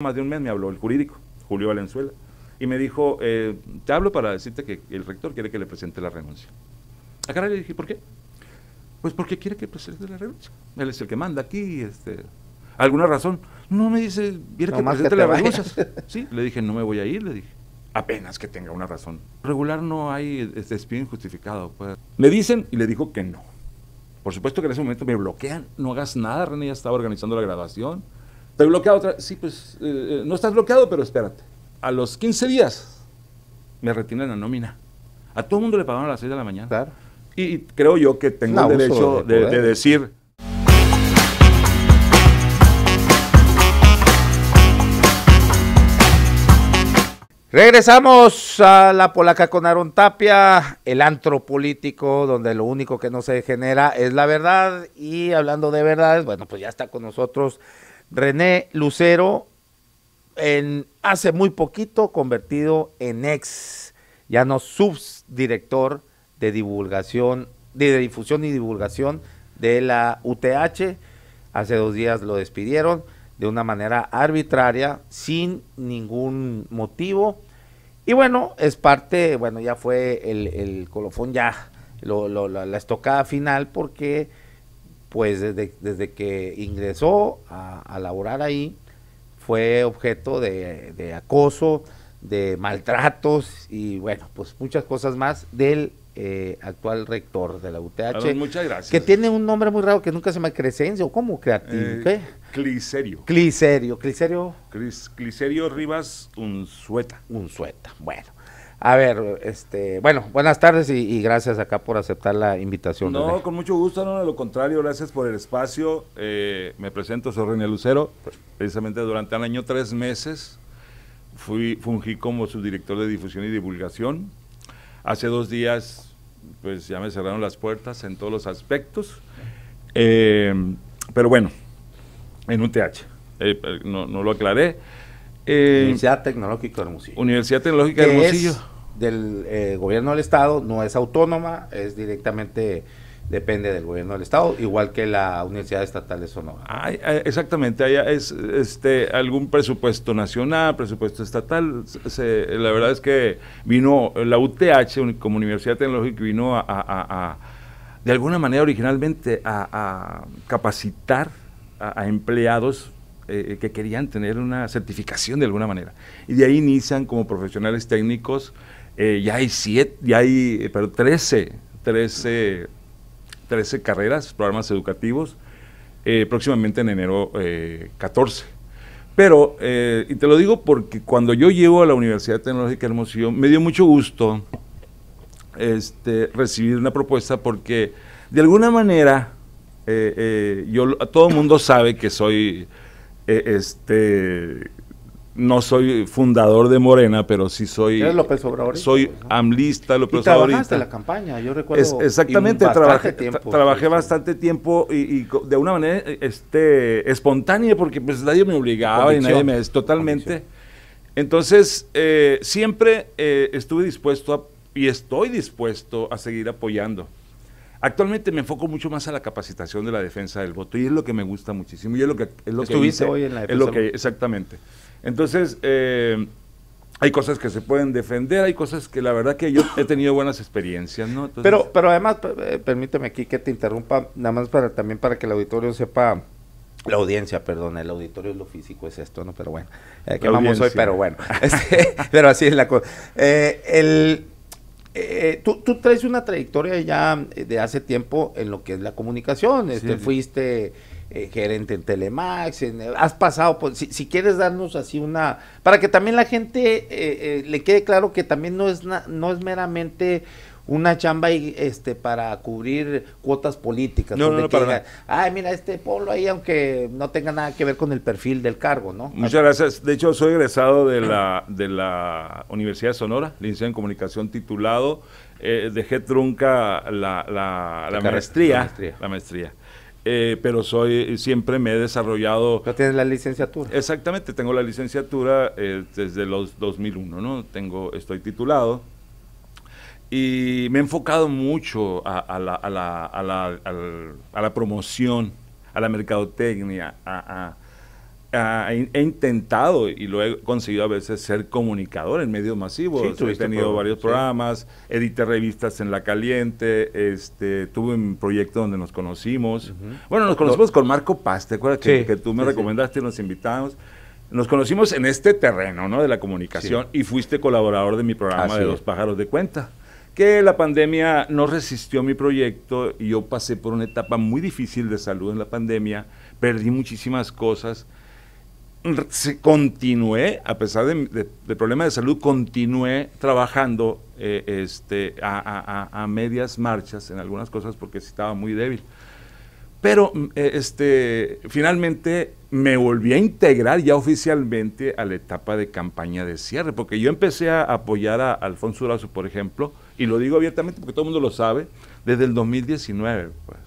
más de un mes me habló el jurídico, Julio Valenzuela, y me dijo, eh, te hablo para decirte que el rector quiere que le presente la renuncia. Acá ah, le dije, ¿por qué? Pues porque quiere que presente la renuncia. Él es el que manda aquí, este, alguna razón. No me dice, quiere que presente la renuncia. Sí, le dije, no me voy a ir, le dije. Apenas que tenga una razón. Regular no hay este despido injustificado. Pues". Me dicen y le dijo que no. Por supuesto que en ese momento me bloquean. No hagas nada, René ya estaba organizando la graduación. Estoy bloqueado otra Sí, pues eh, eh, no estás bloqueado, pero espérate. A los 15 días me retienen la nómina. A todo el mundo le pagaron a las 6 de la mañana. Y, creo yo que tengo derecho de, decir, Regresamos a La Polaca con Aaron Tapia, el antro político, donde lo único que no se genera es la verdad. Y hablando de verdades, bueno, pues ya está con nosotros René Lucero, en, hace muy poquito convertido en ex, ya no subdirector de divulgación, de, difusión y divulgación de la UTH. Hace dos días lo despidieron de una manera arbitraria, sin ningún motivo. Y bueno, es parte, bueno, ya fue el, colofón, ya la, estocada final, porque pues desde, desde que ingresó a, a, laborar ahí, fue objeto de, acoso, de maltratos y bueno, pues muchas cosas más del eh, actual rector de la UTH. muchas gracias. Que tiene un nombre muy raro que nunca se llama Crescencio, ¿cómo? Creativo, eh, Cliserio. Cliserio, Cliserio. cliserio Rivas Unzueta. Unzueta, bueno. A ver, este, bueno, buenas tardes y, gracias acá por aceptar la invitación. No, con mucho gusto, no, de lo contrario, gracias por el espacio. Eh, me presento, soy René Lucero. Precisamente durante el año tres meses fui, fungí como subdirector de difusión y divulgación. Hace dos días, pues ya me cerraron las puertas en todos los aspectos. Eh, pero bueno, en un TH, eh, no, no lo aclaré. Eh, Universidad Tecnológica de Hermosillo. Universidad Tecnológica de Hermosillo. del eh, gobierno del Estado, no es autónoma, es directamente depende del gobierno del estado, igual que la Universidad Estatal de Sonora. exactamente, allá es este algún presupuesto nacional, presupuesto estatal. la verdad es que vino la UTH como Universidad Tecnológica vino a, a de alguna manera originalmente a, capacitar a, empleados eh, que querían tener una certificación de alguna manera. Y de ahí inician como profesionales técnicos, eh, ya hay siete, ya hay, eh, pero 13, 13, 13 carreras, programas educativos, próximamente en enero 14. Pero, y te lo digo porque cuando yo llego a la Universidad Tecnológica de Hermosillo, me dio mucho gusto este, recibir una propuesta porque de alguna manera yo, todo el mundo sabe que soy eh, este, no soy fundador de Morena, pero sí soy. López Obrador. Soy amlista, López Trabajaste la campaña, yo recuerdo. exactamente, trabajé, bastante tiempo y, de una manera eh, este, espontánea, porque pues nadie me obligaba y nadie me. Es totalmente. Entonces, eh, siempre estuve dispuesto y estoy dispuesto a seguir apoyando Actualmente me enfoco mucho más a la capacitación de la defensa del voto y es lo que me gusta muchísimo y es lo que es lo Estuviste hice, hoy en la defensa. lo exactamente. Entonces, eh, hay cosas que se pueden defender, hay cosas que la verdad que yo he tenido buenas experiencias, ¿no? pero, pero además, eh, permíteme aquí que te interrumpa, nada más para también para que el auditorio sepa, la audiencia, perdón, el auditorio es lo físico, es esto, ¿no? Pero bueno, eh, que vamos hoy, pero bueno, este, pero así es la cosa. el eh, tú, tú, traes una trayectoria ya eh, de hace tiempo en lo que es la comunicación. Este, Fuiste eh, gerente en Telemax, has pasado, por, si, quieres darnos así una, para que también la gente le quede claro que también no es, no es meramente una chamba este para cubrir cuotas políticas. No, donde no, Ay, mira, este pueblo ahí, aunque no tenga nada que ver con el perfil del cargo, ¿no? Muchas gracias. De hecho, soy egresado de la, de la Universidad de Sonora, licenciado en comunicación titulado. Eh, dejé trunca la, la, la, maestría. La maestría. Eh, pero soy siempre me he desarrollado. Pero tienes la licenciatura. Exactamente, tengo la licenciatura eh, desde los 2001, ¿no? Tengo, estoy titulado y me he enfocado mucho a, la, promoción, a la mercadotecnia, he intentado y lo he conseguido a veces ser comunicador en medios masivos. he tenido varios programas, edité revistas en La Caliente, este, tuve un proyecto donde nos conocimos. Bueno, nos conocimos con Marco Paz, ¿te acuerdas que, tú me recomendaste y nos invitamos? Nos conocimos en este terreno, ¿no? De la comunicación y fuiste colaborador de mi programa de Los Pájaros de Cuenta que la pandemia no resistió mi proyecto y yo pasé por una etapa muy difícil de salud en la pandemia, perdí muchísimas cosas, continué, a pesar de, problemas problema de salud, continué trabajando eh, este, a, medias marchas en algunas cosas porque estaba muy débil. Pero mm, eh, este, finalmente me volví a integrar ya oficialmente a la etapa de campaña de cierre, porque yo empecé a apoyar a Alfonso Durazo, por ejemplo, y lo digo abiertamente porque todo el mundo lo sabe, desde el 2019. Pues.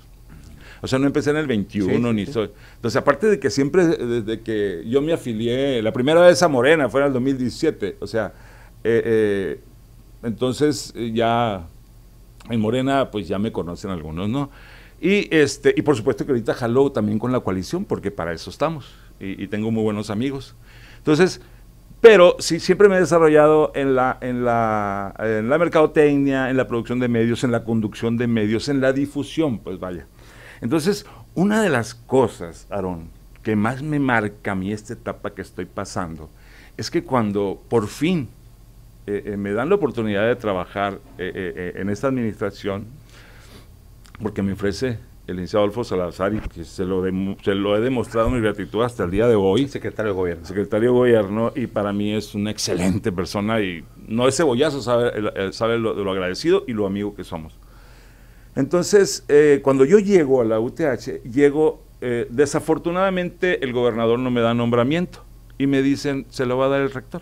O sea, no empecé en el 21 ni soy. Entonces, aparte de que siempre, desde que yo me afilié, la primera vez a Morena fue en el 2017. O sea, eh, eh, entonces eh, ya en Morena, pues ya me conocen algunos, ¿no? Y, este, y por supuesto que ahorita jaló también con la coalición, porque para eso estamos. Y, y tengo muy buenos amigos. Entonces, pero sí, siempre me he desarrollado en la, en, la, mercadotecnia, en la producción de medios, en la conducción de medios, en la difusión, pues vaya. Entonces, una de las cosas, Aarón, que más me marca a mí esta etapa que estoy pasando, es que cuando por fin eh, eh, me dan la oportunidad de trabajar eh, en esta administración, porque me ofrece el licenciado Adolfo Salazar, y que se lo, lo he demostrado mi gratitud hasta el día de hoy. secretario de Gobierno. Secretario de Gobierno, y para mí es una excelente persona, y no es cebollazo, sabe, sabe lo, lo agradecido y lo amigo que somos. Entonces, eh, cuando yo llego a la UTH, llego, eh, desafortunadamente el gobernador no me da nombramiento, y me dicen, se lo va a dar el rector.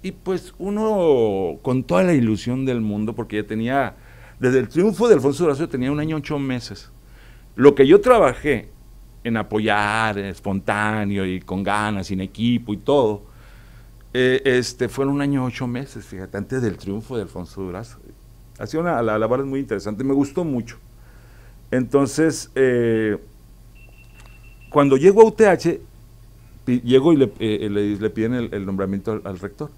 Y pues uno, con toda la ilusión del mundo, porque ya tenía, desde el triunfo de Alfonso Durazo, tenía un año ocho meses lo que yo trabajé en apoyar espontáneo y con ganas, sin equipo y todo, eh, este, fueron un año ocho meses, fíjate, antes del triunfo de Alfonso Durazo. Ha sido una, la, muy interesante, me gustó mucho. Entonces, eh, cuando llego a UTH, llego y le, eh, piden el, nombramiento al, rector.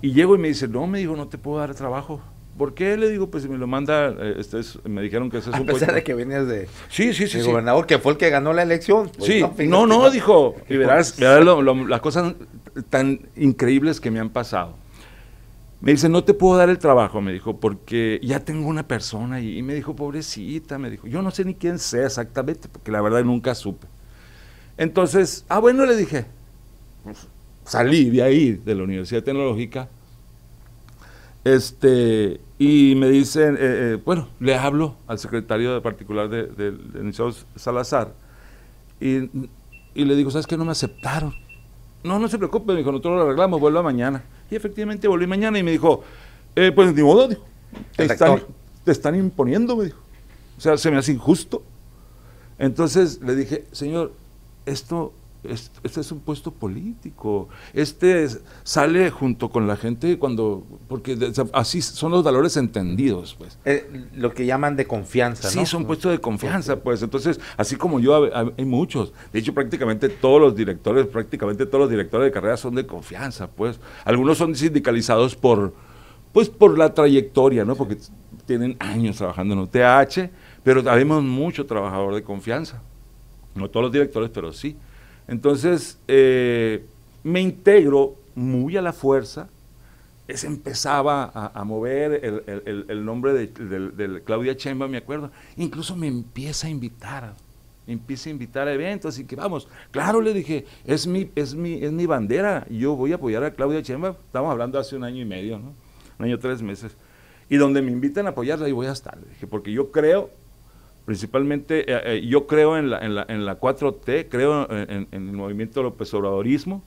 Y llego y me dice, no, me digo, no te puedo dar trabajo. ¿Por qué? Le digo, pues me lo manda, eh, este me dijeron que es un... pesar de que venías de... Sí, sí, sí. El gobernador que fue el que ganó la elección. Pues, sí, no, no, dijo. Y verás, las cosas tan increíbles que me han pasado. Me dice, no te puedo dar el trabajo, me dijo, porque ya tengo una persona. Y, y me dijo, pobrecita, me dijo, yo no sé ni quién sea exactamente, porque la verdad nunca supe. Entonces, ah, bueno, le dije, pues, salí de ahí, de la Universidad Tecnológica. Este, y me dicen, eh, eh, bueno, le hablo al secretario de particular de, Salazar. Y, le digo, ¿sabes qué? No me aceptaron. No, no se preocupe, me dijo, nosotros lo arreglamos, vuelvo mañana. Y efectivamente volví mañana y me dijo, eh, pues ni modo, están, te están imponiendo, me dijo. O sea, se me hace injusto. Entonces le dije, señor, esto este es un puesto político, este sale junto con la gente cuando, porque así son los valores entendidos, pues. Eh, lo que llaman de confianza, sí, ¿no? Sí, son puestos de confianza, pues. Entonces, así como yo, hay muchos. De hecho, prácticamente todos los directores, prácticamente todos los directores de carrera son de confianza, pues. Algunos son sindicalizados por, pues, por la trayectoria, ¿no? Porque tienen años trabajando en UTH, pero tenemos mucho trabajador de confianza. No todos los directores, pero sí. Entonces, eh, me integro muy a la fuerza. Se empezaba a, mover el, nombre de, Claudia Chemba, me acuerdo. Incluso me empieza a invitar, empieza a invitar a eventos. y que vamos, claro, le dije, es mi, es es mi bandera. Yo voy a apoyar a Claudia Chemba. Estamos hablando hace un año y medio, Un año, tres meses. Y donde me invitan a apoyarla, ahí voy a estar. dije, porque yo creo Principalmente eh, eh, yo creo en la, en la, en la 4T, creo en, el movimiento López Obradorismo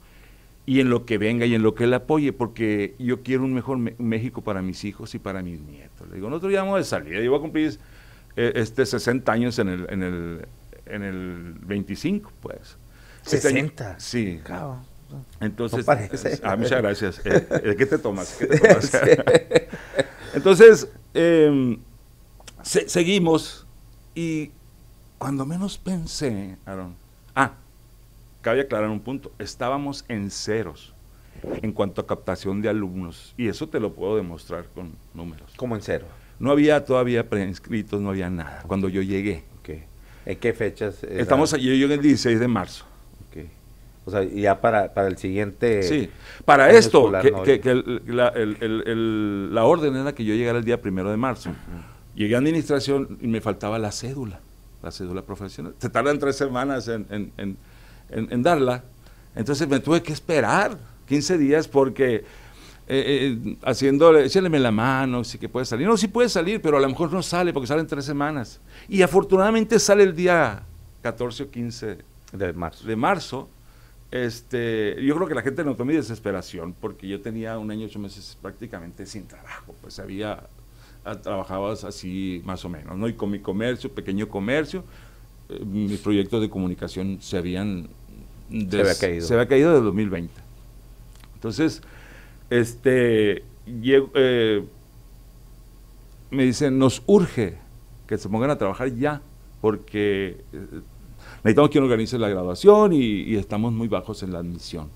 y en lo que venga y en lo que él apoye, porque yo quiero un mejor México para mis hijos y para mis nietos. Le digo, nosotros ya vamos de salida, yo voy a cumplir eh, este 60 años en el, en el, en el 25, pues. 60. Este sí. Entonces, ah, muchas gracias. ¿Qué te tomas? Entonces, em, seguimos y cuando menos pensé, Aaron, ah, cabe aclarar un punto, estábamos en ceros en cuanto a captación de alumnos, y eso te lo puedo demostrar con números. ¿Cómo en cero? No había todavía preinscritos, no había nada, cuando yo llegué. Okay. ¿En qué fechas? Estamos, yo llegué el 16 de marzo. O sea, ya para, el siguiente. Sí, para esto, que, la, la, orden era que yo llegara el día primero de marzo. Llegué a administración y me faltaba la cédula, la cédula profesional. Se tardan tres semanas en, darla. Entonces me tuve que esperar 15 días porque eh, eh haciéndole, la mano, si que puede salir. No, sí puede salir, pero a lo mejor no sale porque salen tres semanas. Y afortunadamente sale el día 14 o 15 de marzo. De marzo. Este, yo creo que la gente notó mi desesperación porque yo tenía un año y ocho meses prácticamente sin trabajo. Pues había trabajabas así más o menos, ¿no? Y con mi comercio, pequeño comercio, eh, mis proyectos de comunicación se habían... se había caído. Se había caído de 2020. Entonces, este, eh, me dicen, nos urge que se pongan a trabajar ya, porque eh, necesitamos quien organice la graduación y, estamos muy bajos en la admisión.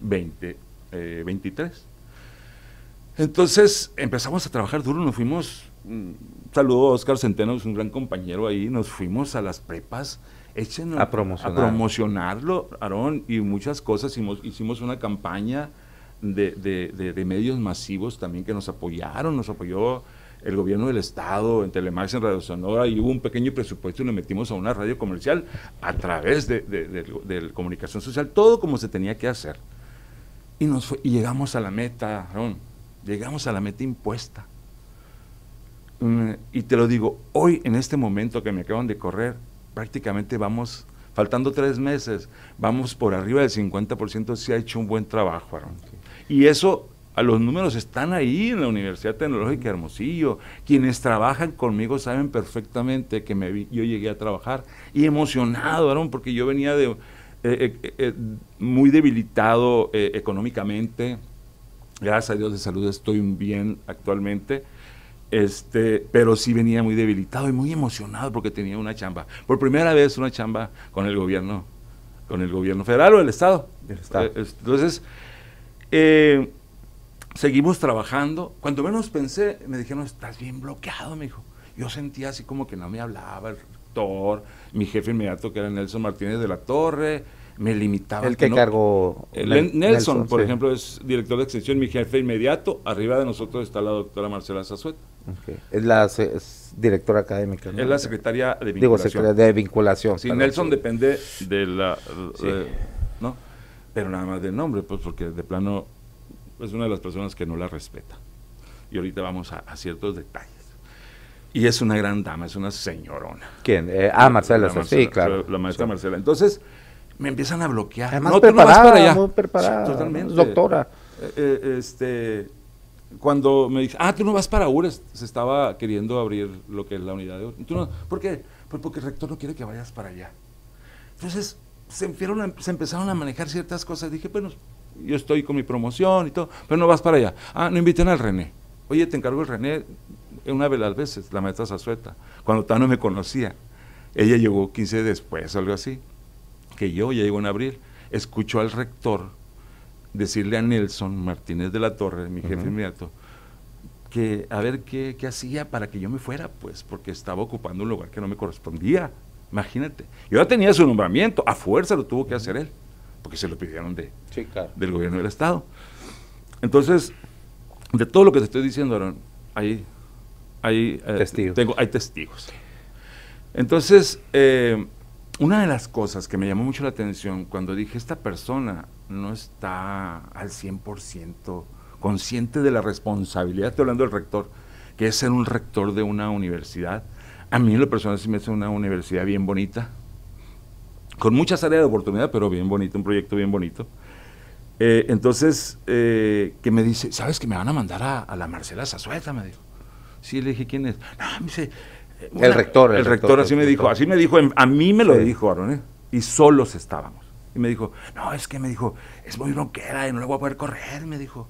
2023 entonces empezamos a trabajar duro, nos fuimos, mm, saludo a Oscar Centeno, es un gran compañero ahí, nos fuimos a las prepas, a, promocionarlo, Aarón, y muchas cosas, hicimos, hicimos una campaña de, medios masivos también que nos apoyaron, nos apoyó el gobierno del estado en Telemax, en Radio Sonora, y hubo un pequeño presupuesto y lo metimos a una radio comercial a través de, comunicación social, todo como se tenía que hacer. Y, nos y llegamos a la meta, Aarón llegamos a la meta impuesta. Mm, y te lo digo, hoy en este momento que me acaban de correr, prácticamente vamos, faltando tres meses, vamos por arriba del 50%, si ha hecho un buen trabajo, Aaron. Y eso, a los números están ahí en la Universidad Tecnológica de Hermosillo. Quienes trabajan conmigo saben perfectamente que me yo llegué a trabajar y emocionado, Aaron, porque yo venía de, eh, eh, eh, muy debilitado económicamente Gracias a Dios de salud estoy bien actualmente. Este, pero sí venía muy debilitado y muy emocionado porque tenía una chamba. Por primera vez una chamba con el gobierno, con el gobierno federal o el Estado. Eh, entonces, eh, seguimos trabajando. Cuando menos pensé, me dijeron, estás bien bloqueado, me dijo. Yo sentía así como que no me hablaba el rector, mi jefe inmediato que era Nelson Martínez de la Torre, me limitaba. El que cargo? Eh, Nelson, por ejemplo, es director de extensión, mi jefe inmediato. Arriba de nosotros está la doctora Marcela Sasuet Es la directora académica. Es la secretaria de vinculación. Digo, secretaria de vinculación. Sí, Nelson depende de la... ¿no? Pero nada más del nombre, pues porque de plano es una de las personas que no la respeta. Y ahorita vamos a, ciertos detalles. Y es una gran dama, es una señorona. ¿Quién? Eh, ah, Marcela, Marcela, sí, claro. La maestra Marcela. Entonces, me empiezan a bloquear. no, tú no vas para allá. preparada, Doctora. Eh, eh, eh, este, cuando me dice, ah, tú no vas para URES, se estaba queriendo abrir lo que es la unidad de URES. ¿Por qué? Pues porque el rector no quiere que vayas para allá. Entonces, se, se empezaron a manejar ciertas cosas. Dije, bueno, yo estoy con mi promoción y todo, pero no vas para allá. Ah, no inviten al René. Oye, te encargo el René una de las veces, la maestra Sazueta, cuando no me conocía. Ella llegó 15 después, algo así que yo ya llegó en abril. Escuchó al rector decirle a Nelson Martínez de la Torre, mi jefe inmediato, que a ver qué, hacía para que yo me fuera, pues, porque estaba ocupando un lugar que no me correspondía. Imagínate. Yo ya tenía su nombramiento, a fuerza lo tuvo que hacer él, porque se lo pidieron de, del gobierno del Estado. Entonces, de todo lo que te estoy diciendo, Aaron, hay, hay, eh, testigos. Tengo, hay testigos. Entonces, eh, una de las cosas que me llamó mucho la atención cuando dije, esta persona no está al 100% consciente de la responsabilidad, estoy hablando del rector, que es ser un rector de una universidad. A mí en lo personal sí me hace una universidad bien bonita, con muchas áreas de oportunidad, pero bien bonito, un proyecto bien bonito. Eh, entonces, eh, que me dice, ¿sabes que me van a mandar a, a la Marcela Zazueta? Me dijo. Sí, le dije, ¿quién es? No, me dice, el rector. El, rector, así me dijo, así me dijo, a mí me lo dijo Aronel ¿eh? y solos estábamos. Y me dijo, no, es que me dijo, es muy bronquera y no la voy a poder correr, me dijo.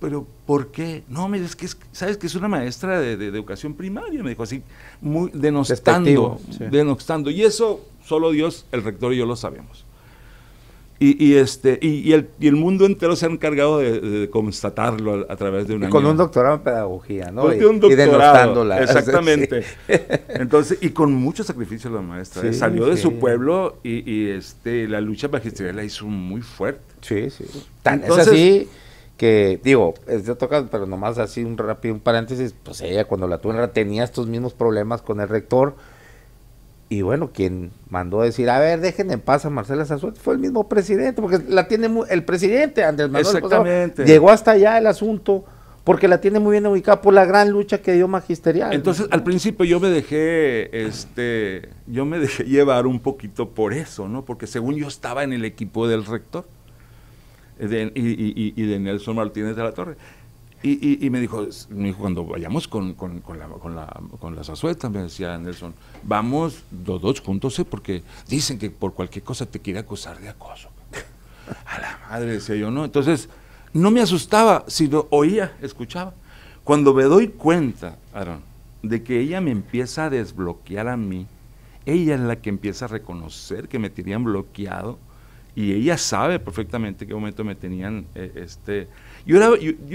Pero, ¿por qué? No, me es que, ¿sabes que es una maestra de, educación primaria? Me dijo así, muy denostando, denostando. Y eso solo Dios, el rector y yo lo sabemos. Y, este, y, el, mundo entero se ha encargado de, constatarlo a, través de una. con un doctorado en pedagogía, ¿no? Y de Exactamente. Entonces, y con mucho sacrificio la maestra. ¿eh? Salió de su pueblo y, este, la lucha magisterial la hizo muy fuerte. Sí, sí. es así que, digo, yo toca, pero nomás así un rápido un paréntesis, pues ella cuando la tuvo tenía estos mismos problemas con el rector y bueno, quien mandó a decir, a ver, dejen en paz a Marcela Sassuet, fue el mismo presidente, porque la tiene muy, el presidente Andrés Manuel Exactamente. llegó hasta allá el asunto, porque la tiene muy bien ubicada por la gran lucha que dio magisterial. Entonces, al principio yo me dejé, este, yo me dejé llevar un poquito por eso, ¿no? Porque según yo estaba en el equipo del rector y de Nelson Martínez de la Torre. Y, me, dijo, me dijo, cuando vayamos con, con, con la, con, me decía Nelson, vamos los dos juntos, ¿eh? porque dicen que por cualquier cosa te quiere acusar de acoso. A la madre, decía yo, ¿no? Entonces, no me asustaba, sino oía, escuchaba. Cuando me doy cuenta, Aaron, de que ella me empieza a desbloquear a mí, ella es la que empieza a reconocer que me tenían bloqueado y ella sabe perfectamente qué momento me tenían eh, este, yo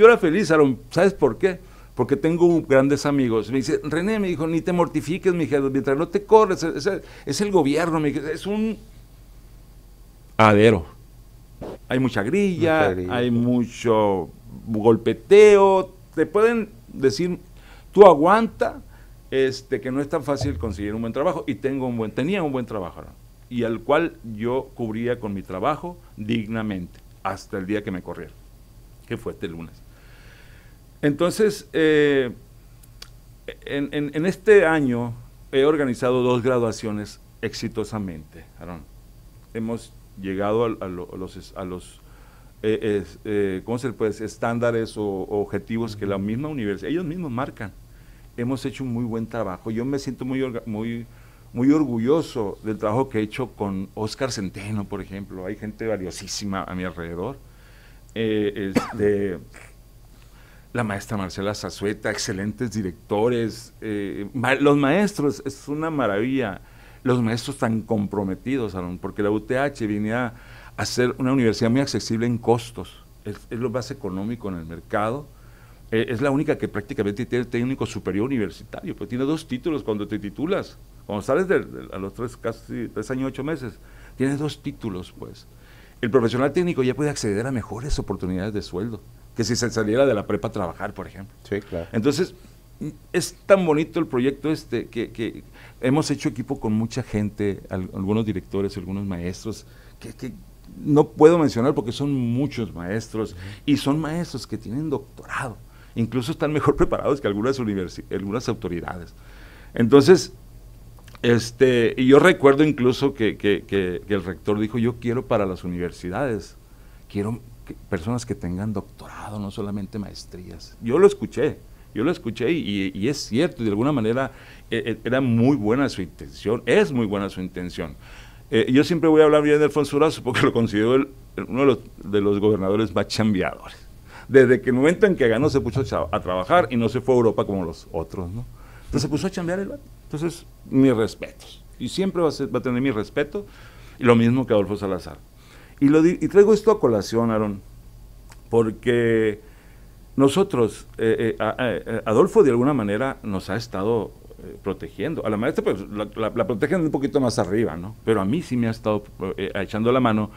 era, feliz, ¿sabes por qué? Porque tengo grandes amigos. Me dice, René, me dijo, ni te mortifiques, mi hija, mientras no te corres, es, el gobierno, me es un adero. Hay mucha grilla, hay mucho golpeteo, te pueden decir, tú aguanta, este, que no es tan fácil conseguir un buen trabajo y tengo un buen, tenía un buen trabajo y al cual yo cubría con mi trabajo dignamente hasta el día que me corrieron que fuerte este lunes. Entonces, eh, en, este año he organizado dos graduaciones exitosamente, Hemos llegado a, los, estándares o, objetivos que la misma universidad, ellos mismos marcan. Hemos hecho un muy buen trabajo. Yo me siento muy, muy, muy orgulloso del trabajo que he hecho con Oscar Centeno, por ejemplo. Hay gente valiosísima a mi alrededor eh, la maestra Marcela Zazueta, excelentes directores, eh, los maestros, es una maravilla, los maestros tan comprometidos, porque la UTH venía a ser una universidad muy accesible en costos, es, lo más económico en el mercado, eh, es la única que prácticamente tiene técnico superior universitario, pues tiene dos títulos cuando te titulas, cuando sales de, a los tres, casi tres años, ocho meses, tienes dos títulos, pues el profesional técnico ya puede acceder a mejores oportunidades de sueldo que si se saliera de la prepa a trabajar, por ejemplo. Sí, claro. Entonces, es tan bonito el proyecto este que, hemos hecho equipo con mucha gente, algunos directores, algunos maestros, que, no puedo mencionar porque son muchos maestros y son maestros que tienen doctorado, incluso están mejor preparados que algunas, algunas autoridades. Entonces, este, y yo recuerdo incluso que, que, el rector dijo, yo quiero para las universidades, quiero personas que tengan doctorado, no solamente maestrías. Yo lo escuché, yo lo escuché y, es cierto, y de alguna manera eh, eh, era muy buena su intención, es muy buena su intención. Eh, yo siempre voy a hablar bien de Alfonso Durazo porque lo considero uno de los, de los, gobernadores más chambeadores. Desde que el momento en que ganó se puso a, trabajar y no se fue a Europa como los otros, ¿no? Entonces se puso a chambear el entonces, mis respetos. Y siempre va a, tener mi respeto. lo mismo que Adolfo Salazar. Y, lo, traigo esto a colación, Aaron, porque nosotros, eh, eh, eh, Adolfo de alguna manera nos ha estado protegiendo. A la maestra pues, la, protegen un poquito más arriba, ¿no? Pero a mí sí me ha estado echando la mano.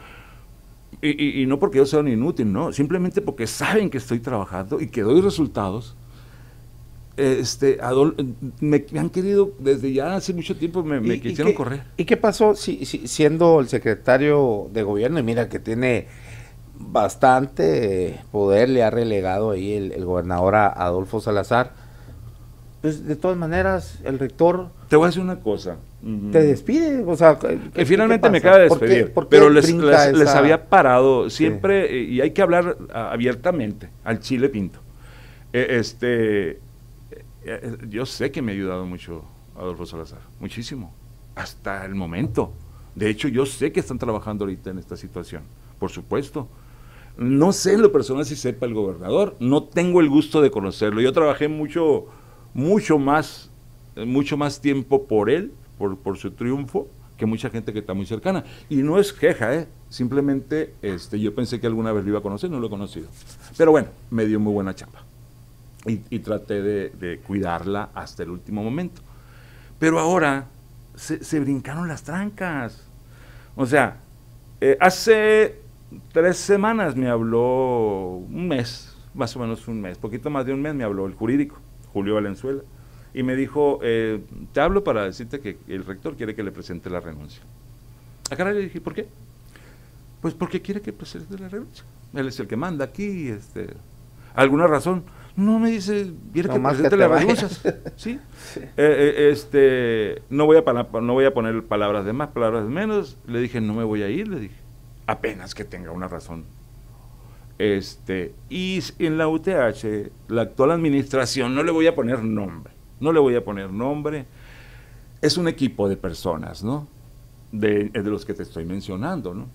Y, y, no porque yo sea un inútil, no, simplemente porque saben que estoy trabajando y que doy resultados este, me, han querido, desde ya hace mucho tiempo me, quisieron correr. ¿Y qué pasó siendo el secretario de gobierno? Y mira que tiene bastante poder, le ha relegado ahí el, gobernador a Adolfo Salazar. Pues de todas maneras, el rector... Te voy a decir una cosa. Te despide, o sea... Que finalmente me acaba de despedir, pero les, había parado siempre, eh, y hay que hablar abiertamente, al chile pinto. Eh, este eh, eh, yo sé que me ha ayudado mucho Adolfo Salazar, muchísimo, hasta el momento. De hecho, yo sé que están trabajando ahorita en esta situación, por supuesto. No sé lo personal si sepa el gobernador, no tengo el gusto de conocerlo. Yo trabajé mucho, mucho más, eh, mucho más tiempo por él, por, su triunfo, que mucha gente que está muy cercana. Y no es queja, simplemente este, yo pensé que alguna vez lo iba a conocer, no lo he conocido. Pero bueno, me dio muy buena chapa y, traté de, cuidarla hasta el último momento. Pero ahora se, brincaron las trancas. O sea, eh, hace tres semanas me habló un mes, más o menos un mes, poquito más de un mes me habló el jurídico, Julio Valenzuela, y me dijo, eh, te hablo para decirte que el rector quiere que le presente la renuncia. a ah, cara le dije, ¿por qué? Pues porque quiere que presente la renuncia. Él es el que manda aquí, este, alguna razón. No, me dice, mira que presente las ¿Sí? Eh, eh, este, no voy, a no voy a poner palabras de más, palabras de menos. Le dije, no me voy a ir, le dije. Apenas que tenga una razón. Este, y en la UTH, la actual administración, no le voy a poner nombre. No le voy a poner nombre. Es un equipo de personas, ¿no? De, de los que te estoy mencionando, ¿no?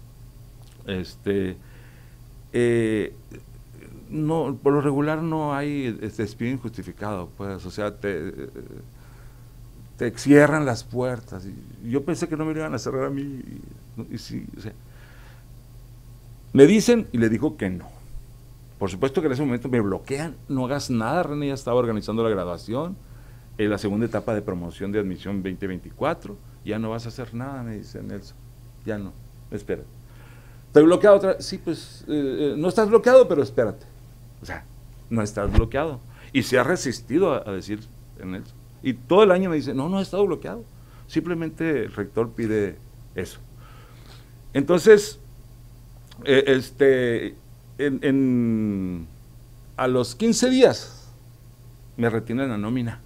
Este. Eh, no, por lo regular no hay este, despido injustificado, pues, o sea, te, cierran las puertas. Yo pensé que no me iban a cerrar a mí. me dicen y le dijo que no. Por supuesto que en ese momento me bloquean, no hagas nada, René ya estaba organizando la graduación, en la segunda etapa de promoción de admisión 2024, ya no vas a hacer nada, me dice Nelson, ya no, espera. ¿Te bloquea otra? Sí, pues eh, eh, no estás bloqueado, pero espérate. O sea, no estás bloqueado. Y se ha resistido a, decir en eso. Y todo el año me dice, no, no ha estado bloqueado. Simplemente el rector pide eso. Entonces, eh, este, en, a los 15 días me retienen la nómina.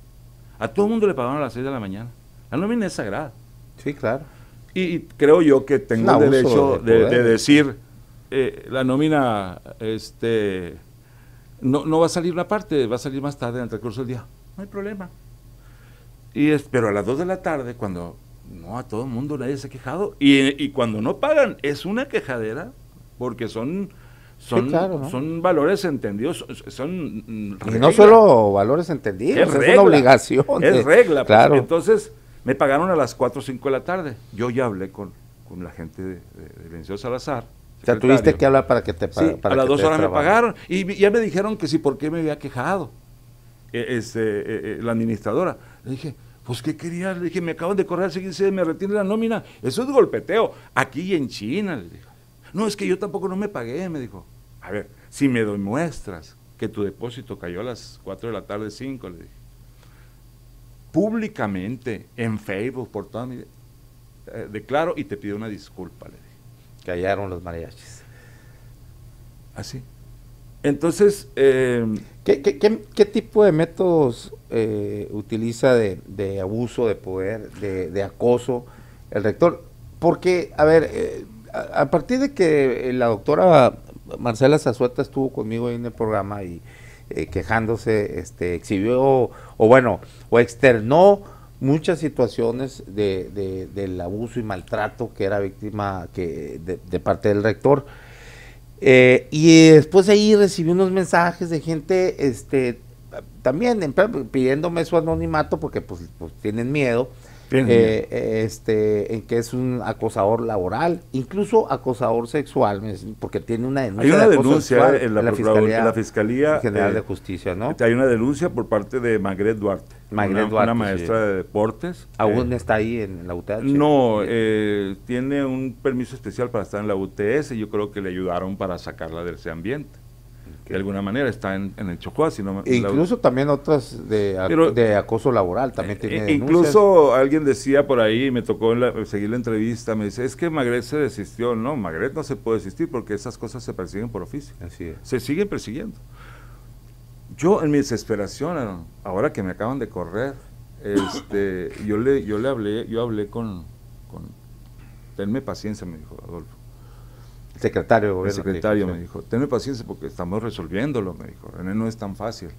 A todo el mundo le pagaron a las 6 de la mañana. La nómina es sagrada. Sí, claro. Y, creo yo que tengo el derecho de, decir, eh, la nómina, este no, va a salir la parte, va a salir más tarde en el transcurso del día. No hay problema. Y es, pero a las 2 de la tarde, cuando no a todo el mundo nadie se ha quejado, y, cuando no pagan, es una quejadera, porque son son, son valores entendidos, son Y no solo valores entendidos, es, una obligación. es regla, pues. claro. entonces me pagaron a las 4 o 5 de la tarde. Yo ya hablé con, con la gente de, de, Salazar o sea, tuviste que hablar para que te pagaran. a las dos horas me pagaron. Y, ya me dijeron que sí, ¿por qué me había quejado eh, este, eh, eh, la administradora? Le dije, pues ¿qué quería? Le dije, me acaban de correr, así que me retiene la nómina. Eso es golpeteo, aquí y en China, le dije. No, es que yo tampoco no me pagué, me dijo. A ver, si me demuestras que tu depósito cayó a las 4 de la tarde, 5, le dije. Públicamente, en Facebook, por toda mi... declaro y te pido una disculpa, le dije callaron los mariachis. Así. ¿Ah, Entonces, eh, ¿Qué, tipo de métodos eh, utiliza de, abuso de poder, de, acoso el rector? Porque, a ver, eh, a, partir de que la doctora Marcela Zazueta estuvo conmigo en el programa y quejándose, este, exhibió, o bueno, o externó muchas situaciones de, del abuso y maltrato que era víctima que, de, parte del rector. Eh, y después ahí recibí unos mensajes de gente este, también pidiéndome su anonimato porque pues, pues tienen miedo. Eh, este, en que es un acosador laboral, incluso acosador sexual, porque tiene una denuncia. denuncia eh, en la, Fiscalía, General de eh, Justicia, ¿no? Hay una denuncia por parte de Magret Duarte. Magret una, maestra de deportes. ¿Aún está ahí en la UTS No, tiene un permiso especial para estar en la UTS. Yo creo que le ayudaron para sacarla de ese ambiente de alguna manera está en, el Chocó, sino incluso también otras de, de acoso laboral también eh, Incluso alguien decía por ahí, me tocó seguir la entrevista, me dice, es que Magret se desistió, no, Magret no se puede desistir porque esas cosas se persiguen por oficio. Así es. Se siguen persiguiendo. Yo en mi desesperación, ahora que me acaban de correr, este, yo le yo le hablé, yo hablé con tenme paciencia, me dijo Adolfo secretario de gobierno. El secretario me dijo, tenme paciencia porque estamos resolviéndolo, me dijo. no es tan fácil.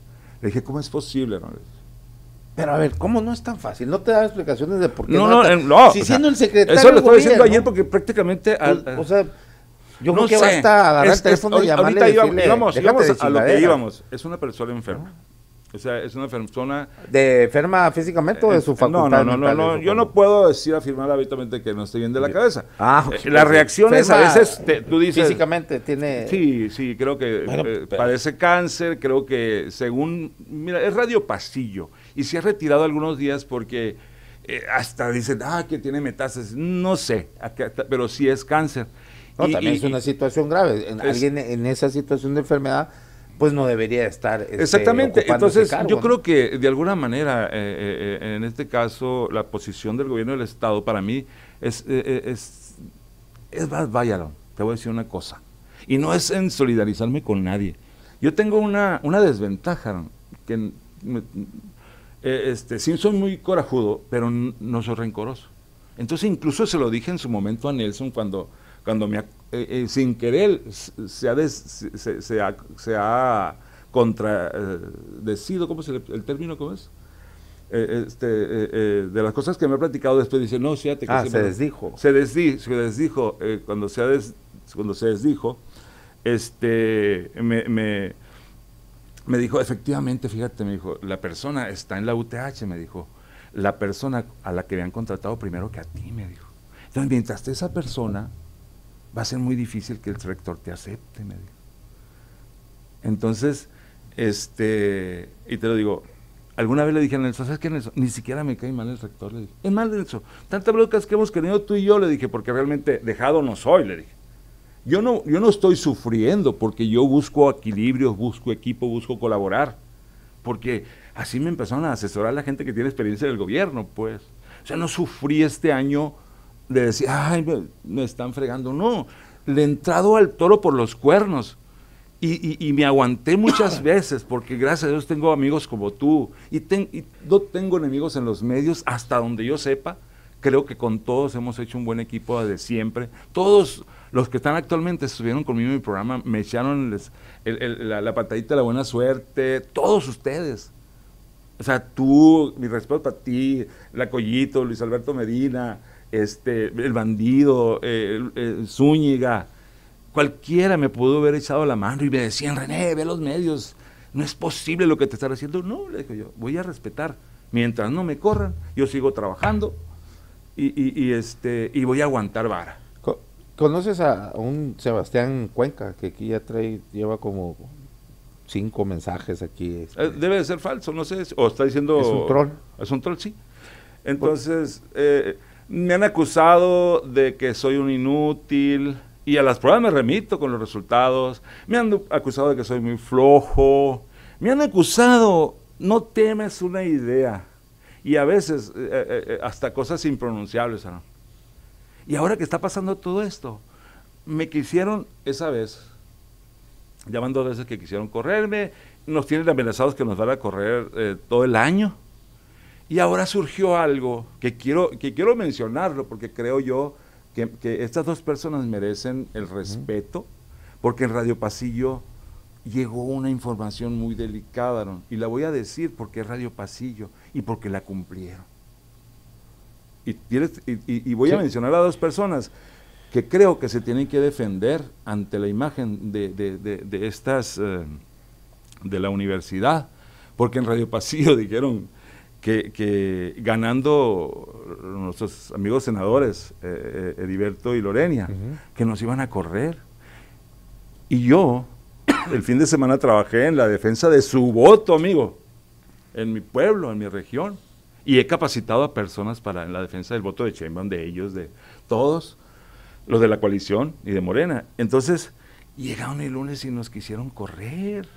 Le dije, ¿cómo es posible? Pero a ver, ¿cómo no es tan fácil? No te da explicaciones de por qué. No, no, no. si siendo el secretario. Eso lo estaba diciendo ayer porque prácticamente. o, eh, sea, yo no creo que basta agarrar el teléfono y llamarle. Ahorita íbamos, a lo que íbamos. Es una persona enferma. O sea, es una persona... ¿De enferma físicamente o de eh, su facultad? No, no, no, no, yo no puedo decir, afirmar habitualmente que no estoy bien de la cabeza. Ah, eh, Las reacciones a veces tú dices... Físicamente tiene... Sí, sí, creo que eh, padece cáncer, creo que según... Mira, es radio pasillo y se ha retirado algunos días porque hasta dicen, ah, que tiene metástasis, no sé, pero sí es cáncer. No, también es una situación grave. Alguien en esa situación de enfermedad pues no debería estar. Este, Exactamente, entonces yo creo que de alguna manera, eh, eh, eh, en este caso, la posición del gobierno del Estado para mí es, es, es, váyalo, te voy a decir una cosa, y no es en solidarizarme con nadie. Yo tengo una, una desventaja, que este, sí soy muy corajudo, pero no soy rencoroso. Entonces incluso se lo dije en su momento a Nelson cuando cuando me, eh, eh, sin querer se ha, se, ha, ...contra... Eh, ...decido... contradecido, ¿cómo es el, término? ¿Cómo es? este, de las cosas que me ha platicado después dice, no, fíjate que ah, se, se, desdijo. Se, desdijo... se desdijo, cuando, se cuando se desdijo, este, me, me, dijo, efectivamente, fíjate, me dijo, la persona está en la UTH, me dijo, la persona a la que han contratado primero que a ti, me dijo. Entonces, mientras esa persona va a ser muy difícil que el rector te acepte, me dijo. Entonces, este, y te lo digo, alguna vez le dije a Nelson, ¿sabes qué, Nelson? Ni siquiera me cae mal el rector, le dije. Es mal, Nelson, tantas broncas que hemos tenido tú y yo, le dije, porque realmente dejado no soy, le dije. Yo no, yo no estoy sufriendo porque yo busco equilibrio, busco equipo, busco colaborar. Porque así me empezaron a asesorar la gente que tiene experiencia del gobierno, pues. O sea, no sufrí este año de decir, ay, me, están fregando. No, le he entrado al toro por los cuernos. Y, y, me aguanté muchas veces porque gracias a Dios tengo amigos como tú y, y, no tengo enemigos en los medios hasta donde yo sepa. Creo que con todos hemos hecho un buen equipo de siempre. Todos los que están actualmente estuvieron conmigo en mi programa, me echaron la, la, patadita de la buena suerte, todos ustedes. O sea, tú, mi respeto para ti, Collito, Luis Alberto Medina, este, el bandido, Zúñiga, cualquiera me pudo haber echado la mano y me decían, René, ve los medios, no es posible lo que te están haciendo. No, le dije yo, voy a respetar. Mientras no me corran, yo sigo trabajando y, este, y voy a aguantar vara. ¿Conoces a un Sebastián Cuenca que aquí ya trae, lleva como cinco mensajes aquí? Este? Eh, debe de ser falso, no sé, o está diciendo... Es un troll. Es un troll, sí. Entonces, eh, me han acusado de que soy un inútil y a las pruebas me remito con los resultados. Me han acusado de que soy muy flojo. Me han acusado, no temes una idea. Y a veces eh, eh, eh, hasta cosas impronunciables. Y ahora que está pasando todo esto, me quisieron esa vez, ya van dos veces que quisieron correrme, nos tienen amenazados que nos van a correr todo el año. Y ahora surgió algo que quiero, que quiero mencionarlo porque creo yo que, estas dos personas merecen el respeto, porque en Radio Pasillo llegó una información muy delicada, y la voy a decir porque es Radio Pasillo y porque la cumplieron. Y, voy a mencionar a dos personas que creo que se tienen que defender ante la imagen de, estas, eh, de la universidad, porque en Radio Pasillo dijeron, que, ganando nuestros amigos senadores, eh, eh, y Lorena que nos iban a correr. Y yo, el fin de semana trabajé en la defensa de su voto, amigo, en mi pueblo, en mi región. Y he capacitado a personas para en la defensa del voto de Sheinbaum, de ellos, de todos, los de la coalición y de Morena. Entonces, llegaron el lunes y nos quisieron correr.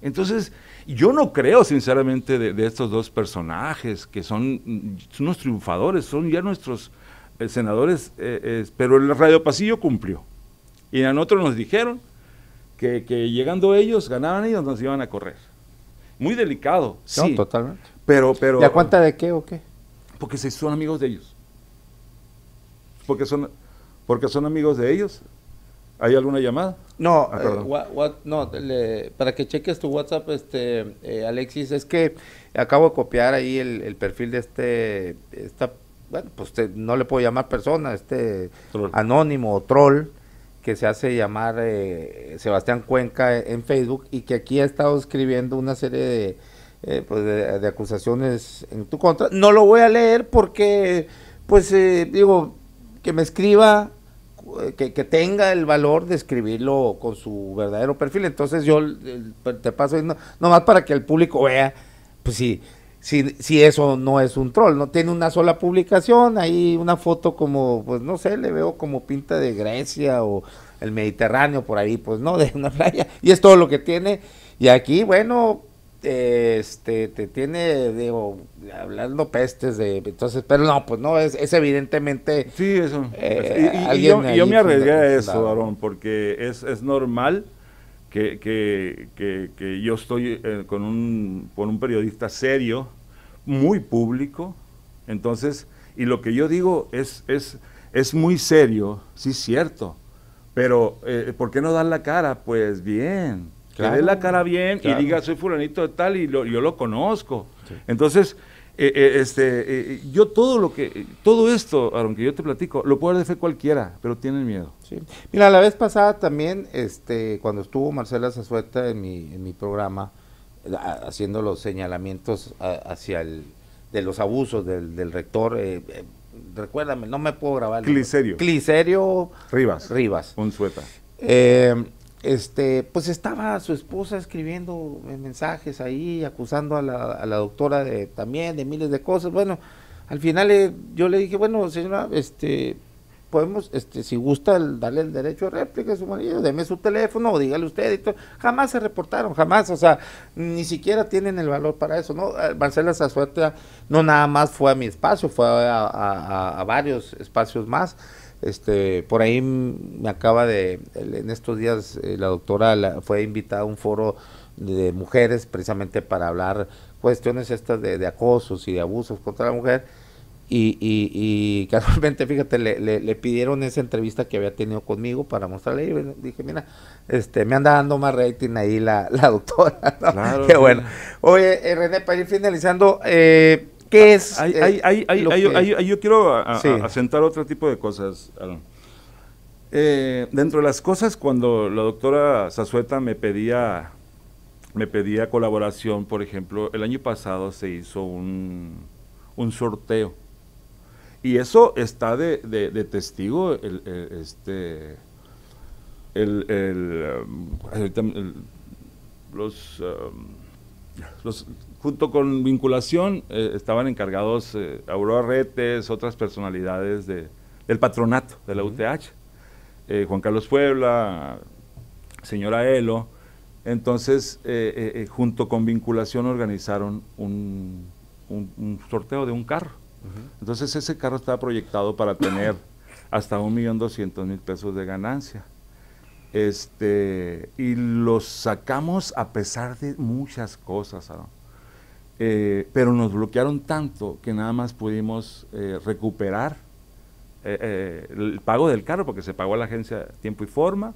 Entonces, yo no creo sinceramente de, estos dos personajes que mm, son, unos triunfadores, son ya nuestros eh, senadores, eh, pero el Radio Pasillo cumplió. Y en nosotros nos dijeron que, llegando ellos, ganaban ellos, nos iban a correr. Muy delicado, sí. totalmente. Pero, pero, a cuenta de qué o qué? Porque son amigos de ellos. Porque son, porque son amigos de ellos. ¿Hay alguna llamada? No, ah, eh, para que cheques tu WhatsApp, este, eh, Alexis, es que acabo de copiar ahí el, perfil de este, esta, bueno, pues no le puedo llamar persona, este anónimo o troll que se hace llamar eh, Sebastián Cuenca en Facebook y que aquí ha estado escribiendo una serie de, pues, acusaciones en tu contra. No lo voy a leer porque, pues digo, que me escriba que, tenga el valor de escribirlo con su verdadero perfil. Entonces yo te paso no, nomás para que el público vea, pues si, si, si eso no es un troll, no tiene una sola publicación, hay una foto como, pues no sé, le veo como pinta de Grecia o el Mediterráneo por ahí, pues no, de una playa, y es todo lo que tiene. Y aquí, bueno, este, te tiene, digo, hablando pestes de, entonces, pero no, pues no, es, evidentemente. Sí, eso. Eh, y, yo, me arriesgué a eso, porque es, normal que, yo estoy eh, con, un, con un periodista serio, muy público, entonces, y lo que yo digo es, es, es muy serio, sí, cierto, pero eh, ¿por qué no dar la cara? Pues bien que dé la cara bien y diga, soy fulanito de tal y yo lo conozco. Entonces, eh, eh, este, eh, yo todo lo que, todo esto, aunque yo te platico, lo puede hacer cualquiera, pero tienen miedo. Mira, la vez pasada también, este, cuando estuvo Marcela Zazueta en mi, en mi programa, haciendo los señalamientos hacia el, de los abusos del, rector, recuérdame, no me puedo grabar. Cliserio. Cliserio. Rivas. Rivas. Un sueta este, pues estaba su esposa escribiendo mensajes ahí, acusando a la, doctora también de miles de cosas. Bueno, al final eh, yo le dije, bueno, señora, este, podemos, este, si gusta darle el derecho de réplica a su marido, deme su teléfono o dígale usted y todo. Jamás se reportaron, jamás, o sea, ni siquiera tienen el valor para eso, ¿no? Eh, Marcela suerte, no nada más fue a mi espacio, fue a varios espacios más. Este, por ahí me acaba de, en estos días eh, la doctora fue invitada a un foro de mujeres precisamente para hablar cuestiones estas de, acosos y de abusos contra la mujer. Y, casualmente, fíjate, le, pidieron esa entrevista que había tenido conmigo para mostrarle. Y dije, mira, este, me anda dando más rating ahí la, doctora. Qué bueno. Oye, eh, René, para ir finalizando, eh, ¿Qué es? yo quiero ah, ah, asentar otro tipo de cosas, eh, dentro de las cosas, cuando la doctora Zazueta me pedía, me pedía colaboración, por ejemplo, el año pasado se hizo un, un sorteo. Y eso está de, de, testigo el, este, el, el, um, los, um, los junto con vinculación eh, estaban encargados eh, Aurora Retes, otras personalidades del patronato de la UTH, eh, Juan Carlos Puebla, señora Elo. Entonces, junto con vinculación organizaron un, sorteo de un carro. Entonces, ese carro estaba proyectado para tener hasta un millón doscientos mil pesos de ganancia este, y los sacamos a pesar de muchas cosas, ¿no? Eh, pero nos bloquearon tanto que nada más pudimos eh, recuperar eh, el pago del carro, porque se pagó a la agencia tiempo y forma,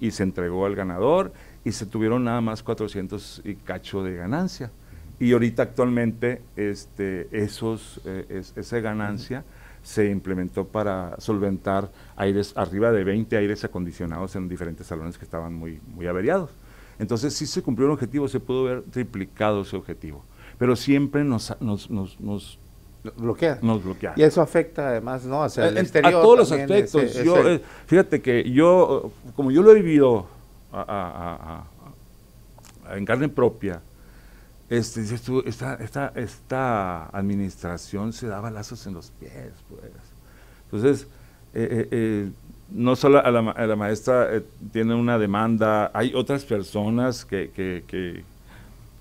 y se entregó al ganador, y se tuvieron nada más 400 y cacho de ganancia. Y ahorita actualmente este, esos, esa ganancia se implementó para solventar aires, arriba de 20 aires acondicionados en diferentes salones que estaban muy, muy averiados. Entonces sí se cumplió el objetivo, se pudo ver triplicado ese objetivo pero siempre nos, nos, nos, bloquea. Nos bloquea. Y eso afecta además, ¿no? Eh, a todos los aspectos. Eh, fíjate que yo, como yo lo he vivido en carne propia, este, esta, esta administración se daba lazos en los pies, pues. Entonces, eh, no solo a la, maestra tiene una demanda, hay otras personas que